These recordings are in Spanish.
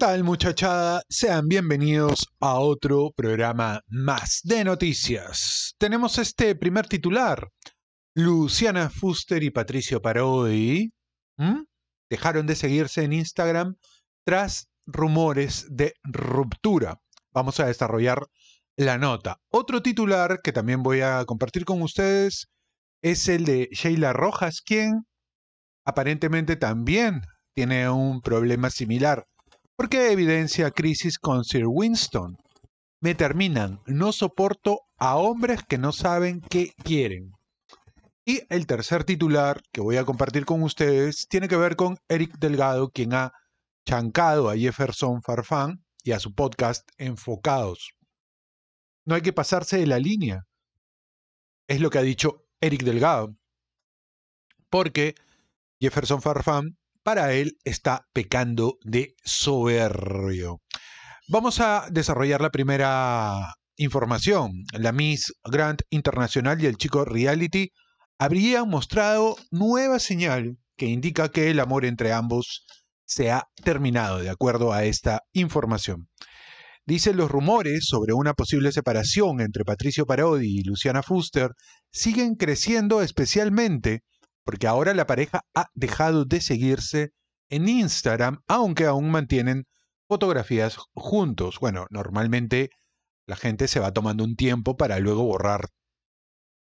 tal muchachada? Sean bienvenidos a otro programa más de noticias. Tenemos este primer titular. Luciana Fuster y Patricio Parodi dejaron de seguirse en Instagram tras rumores de ruptura. Vamos a desarrollar la nota. Otro titular que también voy a compartir con ustedes es el de Sheila Rojas, quien aparentemente también tiene un problema similar qué evidencia crisis con Sir Winston. Me terminan, no soporto a hombres que no saben qué quieren. Y el tercer titular que voy a compartir con ustedes tiene que ver con Eric Delgado, quien ha chancado a Jefferson Farfán y a su podcast Enfocados. No hay que pasarse de la línea, es lo que ha dicho Eric Delgado, porque Jefferson Farfán para él está pecando de soberbio. Vamos a desarrollar la primera información. La Miss Grant Internacional y el chico Reality habrían mostrado nueva señal que indica que el amor entre ambos se ha terminado, de acuerdo a esta información. Dicen los rumores sobre una posible separación entre Patricio Parodi y Luciana Fuster siguen creciendo especialmente porque ahora la pareja ha dejado de seguirse en Instagram, aunque aún mantienen fotografías juntos. Bueno, normalmente la gente se va tomando un tiempo para luego borrar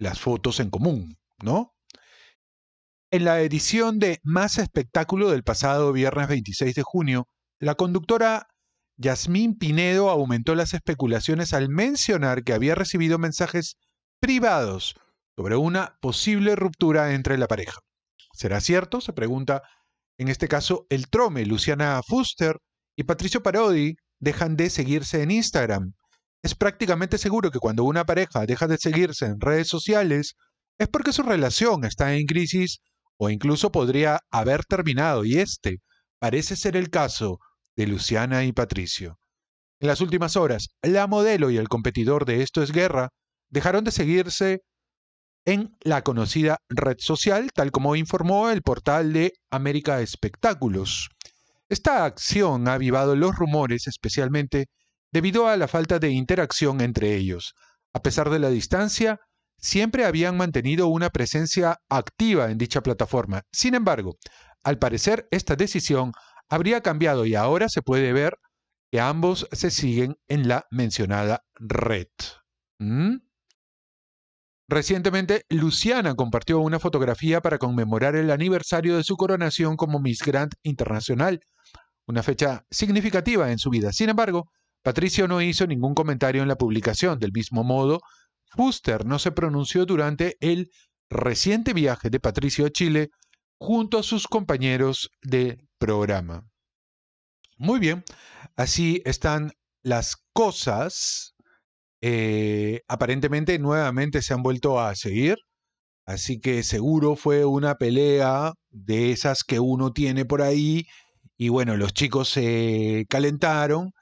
las fotos en común, ¿no? En la edición de Más Espectáculo del pasado viernes 26 de junio, la conductora Yasmín Pinedo aumentó las especulaciones al mencionar que había recibido mensajes privados sobre una posible ruptura entre la pareja. ¿Será cierto? Se pregunta en este caso el trome. Luciana Fuster y Patricio Parodi dejan de seguirse en Instagram. Es prácticamente seguro que cuando una pareja deja de seguirse en redes sociales es porque su relación está en crisis o incluso podría haber terminado y este parece ser el caso de Luciana y Patricio. En las últimas horas, la modelo y el competidor de Esto es Guerra dejaron de seguirse en la conocida red social, tal como informó el portal de América Espectáculos. Esta acción ha avivado los rumores, especialmente debido a la falta de interacción entre ellos. A pesar de la distancia, siempre habían mantenido una presencia activa en dicha plataforma. Sin embargo, al parecer esta decisión habría cambiado y ahora se puede ver que ambos se siguen en la mencionada red. ¿Mm? Recientemente, Luciana compartió una fotografía para conmemorar el aniversario de su coronación como Miss Grant Internacional, una fecha significativa en su vida. Sin embargo, Patricio no hizo ningún comentario en la publicación. Del mismo modo, Buster no se pronunció durante el reciente viaje de Patricio a Chile junto a sus compañeros de programa. Muy bien, así están las cosas eh, aparentemente nuevamente se han vuelto a seguir, así que seguro fue una pelea de esas que uno tiene por ahí y bueno, los chicos se calentaron,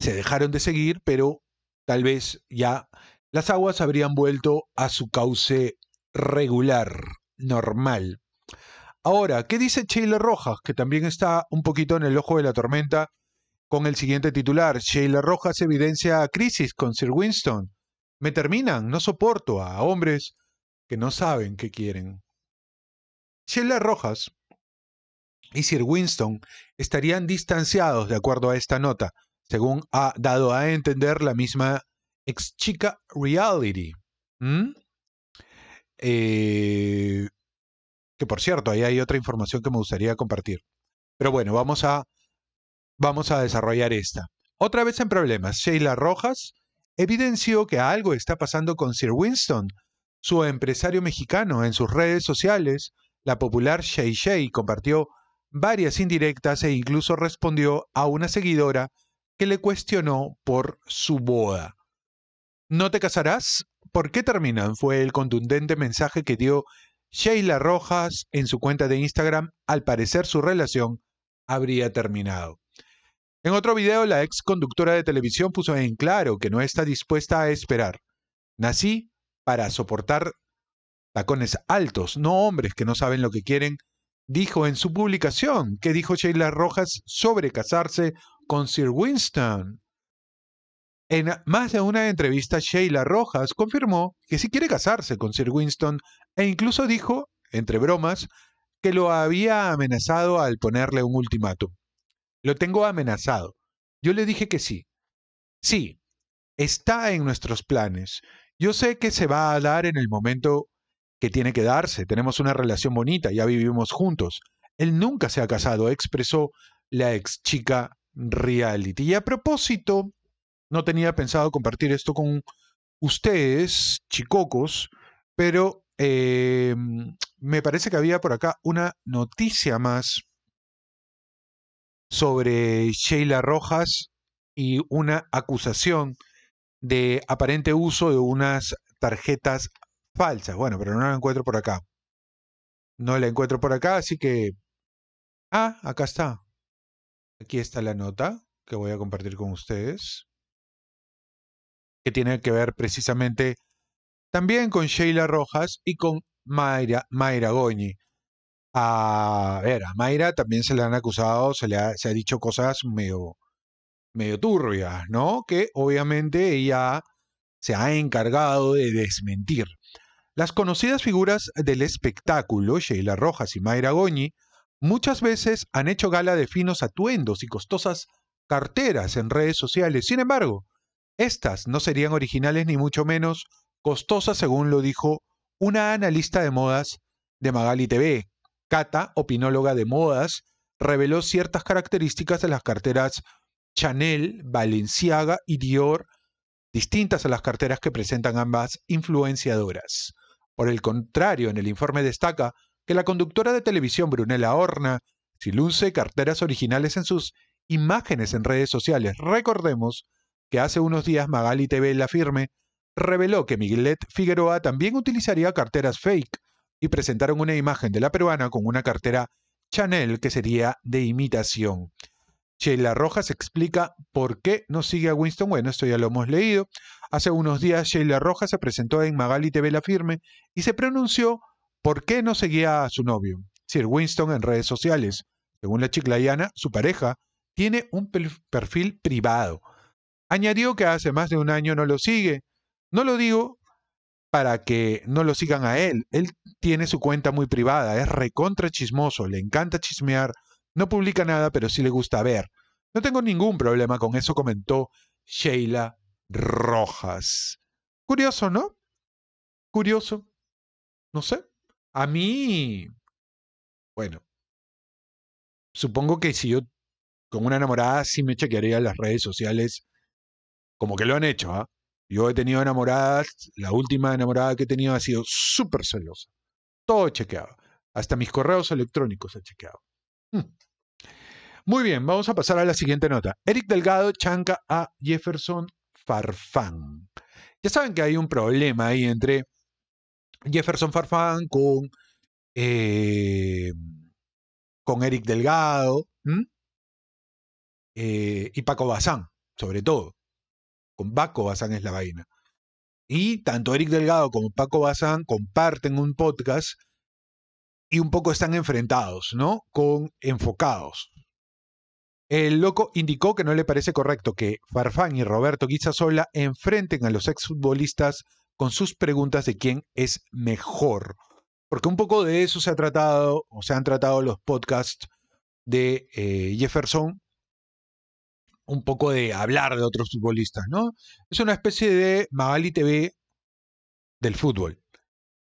se dejaron de seguir, pero tal vez ya las aguas habrían vuelto a su cauce regular, normal. Ahora, ¿qué dice Chile Rojas, que también está un poquito en el ojo de la tormenta con el siguiente titular. Sheila Rojas evidencia crisis con Sir Winston. Me terminan, no soporto a hombres que no saben qué quieren. Sheila Rojas y Sir Winston estarían distanciados de acuerdo a esta nota, según ha dado a entender la misma ex chica Reality. Eh, que por cierto, ahí hay otra información que me gustaría compartir. Pero bueno, vamos a vamos a desarrollar esta. Otra vez en problemas, Sheila Rojas evidenció que algo está pasando con Sir Winston, su empresario mexicano, en sus redes sociales. La popular Shay Shay compartió varias indirectas e incluso respondió a una seguidora que le cuestionó por su boda. ¿No te casarás? ¿Por qué terminan? Fue el contundente mensaje que dio Sheila Rojas en su cuenta de Instagram. Al parecer su relación habría terminado. En otro video, la ex conductora de televisión puso en claro que no está dispuesta a esperar. Nací para soportar tacones altos, no hombres que no saben lo que quieren, dijo en su publicación que dijo Sheila Rojas sobre casarse con Sir Winston. En más de una entrevista, Sheila Rojas confirmó que sí quiere casarse con Sir Winston e incluso dijo, entre bromas, que lo había amenazado al ponerle un ultimátum. Lo tengo amenazado. Yo le dije que sí. Sí, está en nuestros planes. Yo sé que se va a dar en el momento que tiene que darse. Tenemos una relación bonita, ya vivimos juntos. Él nunca se ha casado, expresó la ex chica reality. Y a propósito, no tenía pensado compartir esto con ustedes, chicocos, pero eh, me parece que había por acá una noticia más sobre Sheila Rojas y una acusación de aparente uso de unas tarjetas falsas. Bueno, pero no la encuentro por acá. No la encuentro por acá, así que... Ah, acá está. Aquí está la nota que voy a compartir con ustedes, que tiene que ver precisamente también con Sheila Rojas y con Mayra, Goñi. A, ver, Mayra también se le han acusado, se le ha, dicho cosas medio, medio turbias, ¿no? Que obviamente ella se ha encargado de desmentir. Las conocidas figuras del espectáculo, Sheila Rojas y Mayra Goñi, muchas veces han hecho gala de finos atuendos y costosas carteras en redes sociales. Sin embargo, estas no serían originales ni mucho menos costosas, según lo dijo una analista de modas de Magali TV, Cata, opinóloga de modas, reveló ciertas características de las carteras Chanel, Balenciaga y Dior, distintas a las carteras que presentan ambas influenciadoras. Por el contrario, en el informe destaca que la conductora de televisión Brunella Horna, si luce carteras originales en sus imágenes en redes sociales. Recordemos que hace unos días Magali TV La Firme reveló que Miguelet Figueroa también utilizaría carteras fake y presentaron una imagen de la peruana con una cartera Chanel que sería de imitación. Sheila Rojas explica por qué no sigue a Winston. Bueno, esto ya lo hemos leído. Hace unos días Sheila Rojas se presentó en Magali TV La Firme y se pronunció por qué no seguía a su novio, Sir Winston, en redes sociales. Según la chiclayana, su pareja tiene un perfil privado. Añadió que hace más de un año no lo sigue. No lo digo para que no lo sigan a él. Él tiene su cuenta muy privada, es recontra chismoso, le encanta chismear, no publica nada, pero sí le gusta ver. No tengo ningún problema con eso, comentó Sheila Rojas. Curioso, ¿no? Curioso. No sé. A mí, bueno, supongo que si yo con una enamorada sí me chequearía las redes sociales, como que lo han hecho, ¿ah? Yo he tenido enamoradas, la última enamorada que he tenido ha sido súper celosa. Todo chequeado. Hasta mis correos electrónicos he chequeado. Hmm. Muy bien, vamos a pasar a la siguiente nota. Eric Delgado chanca a Jefferson Farfán. Ya saben que hay un problema ahí entre Jefferson Farfán con, eh, con Eric Delgado eh, y Paco Bazán, sobre todo con Paco Bazán es la vaina. Y tanto Eric Delgado como Paco Bazán comparten un podcast y un poco están enfrentados, ¿no? Con enfocados. El loco indicó que no le parece correcto que Farfán y Roberto Guizasola enfrenten a los exfutbolistas con sus preguntas de quién es mejor. Porque un poco de eso se ha tratado, o se han tratado los podcasts de eh, Jefferson un poco de hablar de otros futbolistas, ¿no? Es una especie de Magali TV del fútbol.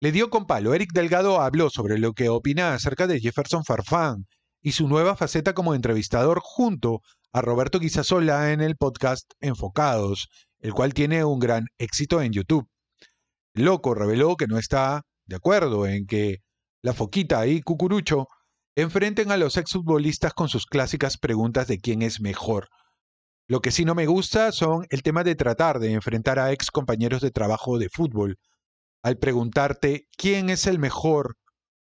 Le dio con palo. Eric Delgado habló sobre lo que opina acerca de Jefferson Farfán y su nueva faceta como entrevistador junto a Roberto Guisasola en el podcast Enfocados, el cual tiene un gran éxito en YouTube. Loco reveló que no está de acuerdo en que la foquita y Cucurucho enfrenten a los exfutbolistas con sus clásicas preguntas de quién es mejor. Lo que sí no me gusta son el tema de tratar de enfrentar a ex compañeros de trabajo de fútbol. Al preguntarte quién es el mejor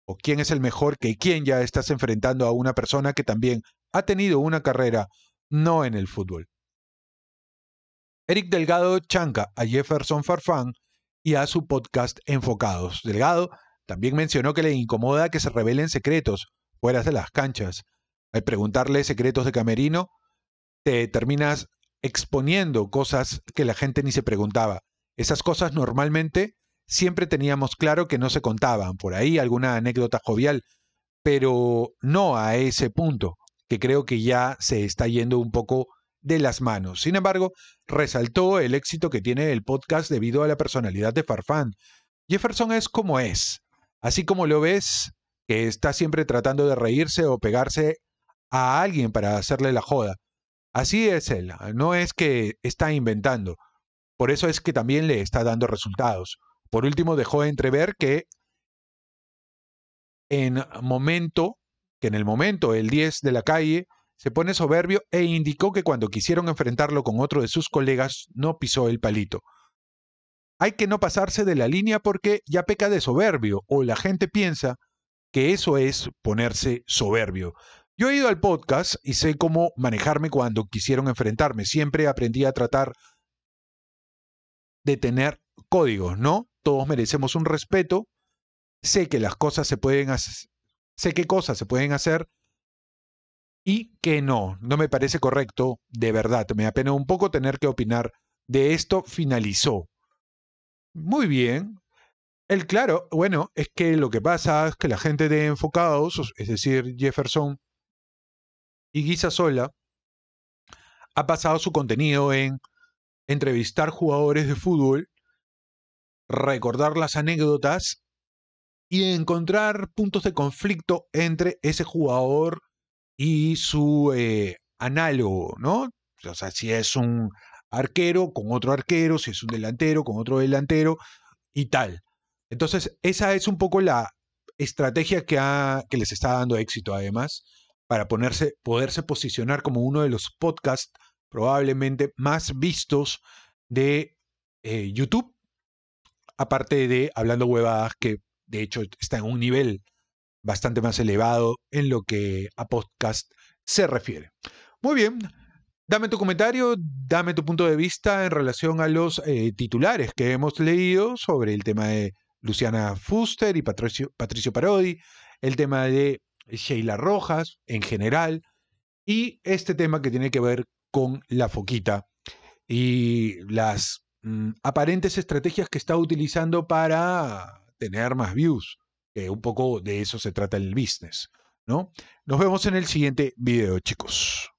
o quién es el mejor que quién ya estás enfrentando a una persona que también ha tenido una carrera no en el fútbol. Eric Delgado chanca a Jefferson Farfán y a su podcast Enfocados. Delgado también mencionó que le incomoda que se revelen secretos fuera de las canchas. Al preguntarle secretos de Camerino, te terminas exponiendo cosas que la gente ni se preguntaba. Esas cosas normalmente siempre teníamos claro que no se contaban, por ahí alguna anécdota jovial, pero no a ese punto, que creo que ya se está yendo un poco de las manos. Sin embargo, resaltó el éxito que tiene el podcast debido a la personalidad de Farfán. Jefferson es como es, así como lo ves, que está siempre tratando de reírse o pegarse a alguien para hacerle la joda. Así es él, no es que está inventando. Por eso es que también le está dando resultados. Por último, dejó entrever que en momento, que en el momento, el 10 de la calle, se pone soberbio e indicó que cuando quisieron enfrentarlo con otro de sus colegas, no pisó el palito. Hay que no pasarse de la línea porque ya peca de soberbio, o la gente piensa que eso es ponerse soberbio. Yo he ido al podcast y sé cómo manejarme cuando quisieron enfrentarme. Siempre aprendí a tratar de tener códigos, ¿no? Todos merecemos un respeto. Sé que las cosas se pueden hacer, sé qué cosas se pueden hacer y que no. No me parece correcto, de verdad. Me apena un poco tener que opinar de esto. Finalizó. Muy bien. El claro, bueno, es que lo que pasa es que la gente de enfocados, es decir, Jefferson y Guisa Sola ha pasado su contenido en entrevistar jugadores de fútbol, recordar las anécdotas y encontrar puntos de conflicto entre ese jugador y su eh, análogo, ¿no? O sea, si es un arquero con otro arquero, si es un delantero con otro delantero y tal. Entonces, esa es un poco la estrategia que les está dando éxito además para ponerse, poderse posicionar como uno de los podcasts probablemente más vistos de eh, YouTube, aparte de Hablando Huevadas, que de hecho está en un nivel bastante más elevado en lo que a podcast se refiere. Muy bien, dame tu comentario, dame tu punto de vista en relación a los eh, titulares que hemos leído sobre el tema de Luciana Fuster y Patricio, Patricio Parodi, el tema de Sheila Rojas en general y este tema que tiene que ver con la foquita y las mm, aparentes estrategias que está utilizando para tener más views. Que un poco de eso se trata el business, ¿no? Nos vemos en el siguiente video, chicos.